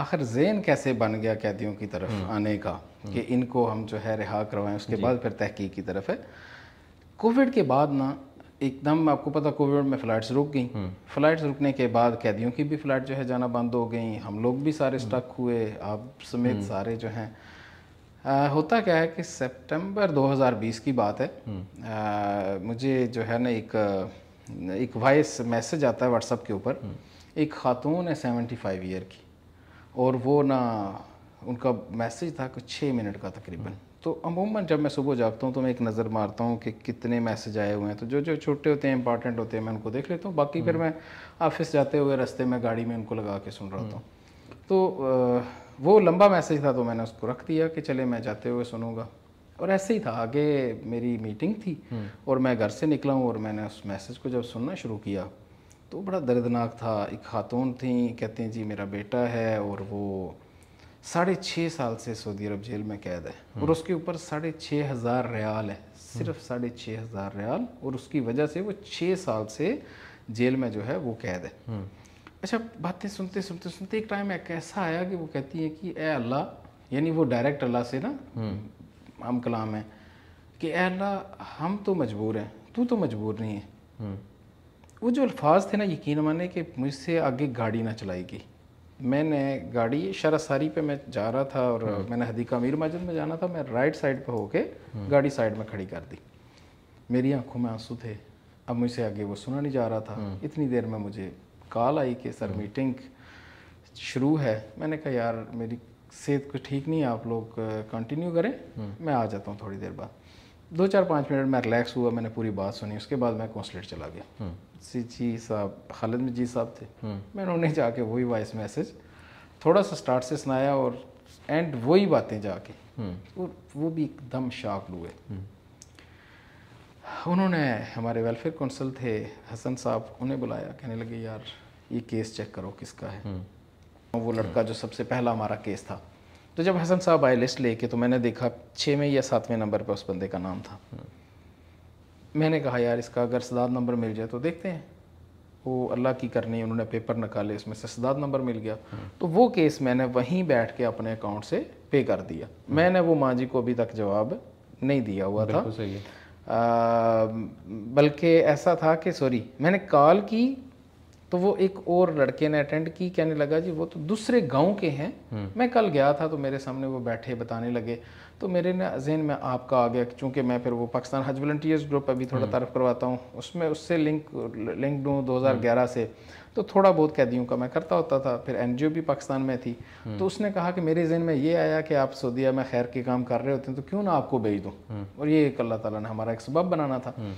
आखिर जेन कैसे बन गया कैदियों की तरफ हम्म। आने का हम्म। कि इनको हम जो है रिहा करवाएं उसके बाद फिर तहकीक की तरफ है कोविड के बाद ना एकदम आपको पता कोविड में फ़्लाइट्स रुक गई हम्म। फ़्लाइट्स रुकने के बाद कैदियों की भी फ़्लाइट जो है जाना बंद हो गई हम लोग भी सारे स्टक हुए आप समेत सारे जो हैं होता क्या है कि सितंबर 2020 की बात है आ, मुझे जो है ना एक एक वॉइस मैसेज आता है व्हाट्सअप के ऊपर एक खातून है 75 ईयर की और वो ना उनका मैसेज था कुछ छः मिनट का तकरीबन तो अमूमन जब मैं सुबह जागता हूँ तो मैं एक नज़र मारता हूँ कि कितने मैसेज आए हुए हैं तो जो जो छोटे होते हैं इंपॉर्टेंट होते हैं मैं उनको देख लेता हूँ बाकी फिर हम्म। मैं ऑफिस जाते हुए रास्ते में गाड़ी में उनको लगा के सुन रहा था हूँ हम्म। तो वो लंबा मैसेज था तो मैंने उसको रख दिया कि चले मैं जाते हुए सुनूंगा और ऐसे ही था आगे मेरी मीटिंग थी हम्म। और मैं घर से निकला हूँ और मैंने उस मैसेज को जब सुनना शुरू किया तो बड़ा दर्दनाक था एक खातून थी कहते हैं जी मेरा बेटा है और वो साढ़े छः साल से सऊदी अरब जेल में कैद है और हम्म। उसके ऊपर साढ़े छः हज़ार रयाल है सिर्फ हम्म। साढ़े छः हज़ार रयाल और उसकी वजह से वो छः साल से जेल में जो है वो कैद है हम्म। अच्छा बातें सुनते सुनते सुनते एक टाइम ऐसा आया कि वो कहती है कि ए अल्लाह यानी वो डायरेक्ट अल्लाह से ना हम कलाम है कि ए अल्लाह हम तो मजबूर हैं तू तो मजबूर नहीं है वो जो अल्फाज थे ना यकीन माने कि मुझसे आगे गाड़ी ना चलाएगी मैंने गाड़ी शरासारी पे मैं जा रहा था और हाँ। मैंने हदीका अमीर मस्जिद में जाना था मैं राइट साइड पर होके हाँ। गाड़ी साइड में खड़ी कर दी मेरी आंखों में आंसू थे अब मुझसे आगे वो सुना नहीं जा रहा था हाँ। इतनी देर में मुझे कॉल आई कि सर मीटिंग शुरू है मैंने कहा यार मेरी सेहत कुछ ठीक नहीं है आप लोग कंटिन्यू करें मैं आ जाता हूँ थोड़ी देर बाद दो चार पाँच मिनट में रिलैक्स हुआ मैंने पूरी बात सुनी उसके बाद मैं कौंसलेट चला गया सी हम्म। जी साहब खालिद मजीद साहब थे हम्म। मैंने उन्हें जाके वही वॉइस मैसेज थोड़ा सा स्टार्ट से सुनाया और एंड वही बातें जाके और हम्म। वो भी एकदम शाक हुए उन्होंने हमारे वेलफेयर कौंसल थे हसन साहब उन्हें बुलाया कहने लगे यार ये केस चेक करो किसका है वो लड़का जो सबसे पहला हमारा केस था तो जब हसन साहब आए लिस्ट लेके तो मैंने देखा छः में या सातवें नंबर पर उस बंदे का नाम था हम्म। मैंने कहा यार इसका अगर सदाद नंबर मिल जाए तो देखते हैं वो अल्लाह की करनी उन्होंने पेपर निकाले उसमें से सदाद नंबर मिल गया हम्म। तो वो केस मैंने वहीं बैठ के अपने अकाउंट से पे कर दिया हम्म। मैंने वो माँ जी को अभी तक जवाब नहीं दिया हुआ था बल्कि ऐसा था कि सॉरी मैंने कॉल की तो वो एक और लड़के ने अटेंड की कहने लगा जी वो तो दूसरे गांव के हैं हम्म। मैं कल गया था तो मेरे सामने वो बैठे बताने लगे तो मेरे ना जहन में आपका आ गया चूंकि मैं फिर वो पाकिस्तान हज वॉल्टियर्स ग्रुप अभी थोड़ा हम्म। तारफ करवाता हूँ उसमें उससे लिंक लिंक हूँ दो हम्म। से तो थोड़ा बहुत कैदियों का मैं करता होता था फिर एन भी पाकिस्तान में थी हम्म। तो उसने कहा कि मेरे जहन में ये आया कि आप सऊदिया में खैर के काम कर रहे होते हैं तो क्यों ना आपको भेज दूँ हम्म। और ये एक अल्लाह ताला ने हमारा एक सबब बनाना था हम्म।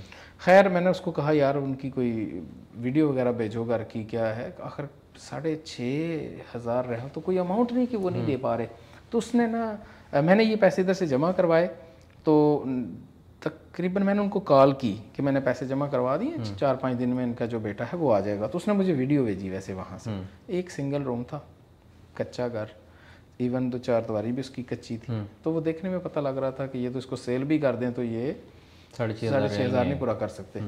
खैर मैंने उसको कहा यार उनकी कोई वीडियो वगैरह भेजो घर की क्या है आखिर साढ़े छः हज़ार रहे तो कोई अमाउंट नहीं कि वो नहीं दे पा रहे तो उसने ना मैंने ये पैसे इधर से जमा करवाए तो तकरीबन मैंने उनको कॉल की कि मैंने पैसे जमा करवा दिए हम्म। चार पाँच दिन में इनका जो बेटा है वो आ जाएगा तो उसने मुझे वीडियो भेजी वैसे वहाँ से हम्म। एक सिंगल रूम था कच्चा घर इवन दो चार दीवारी भी उसकी कच्ची थी हम्म। तो वो देखने में पता लग रहा था कि ये तो इसको सेल भी कर दें तो ये साढ़े छः हज़ार नहीं पूरा कर सकते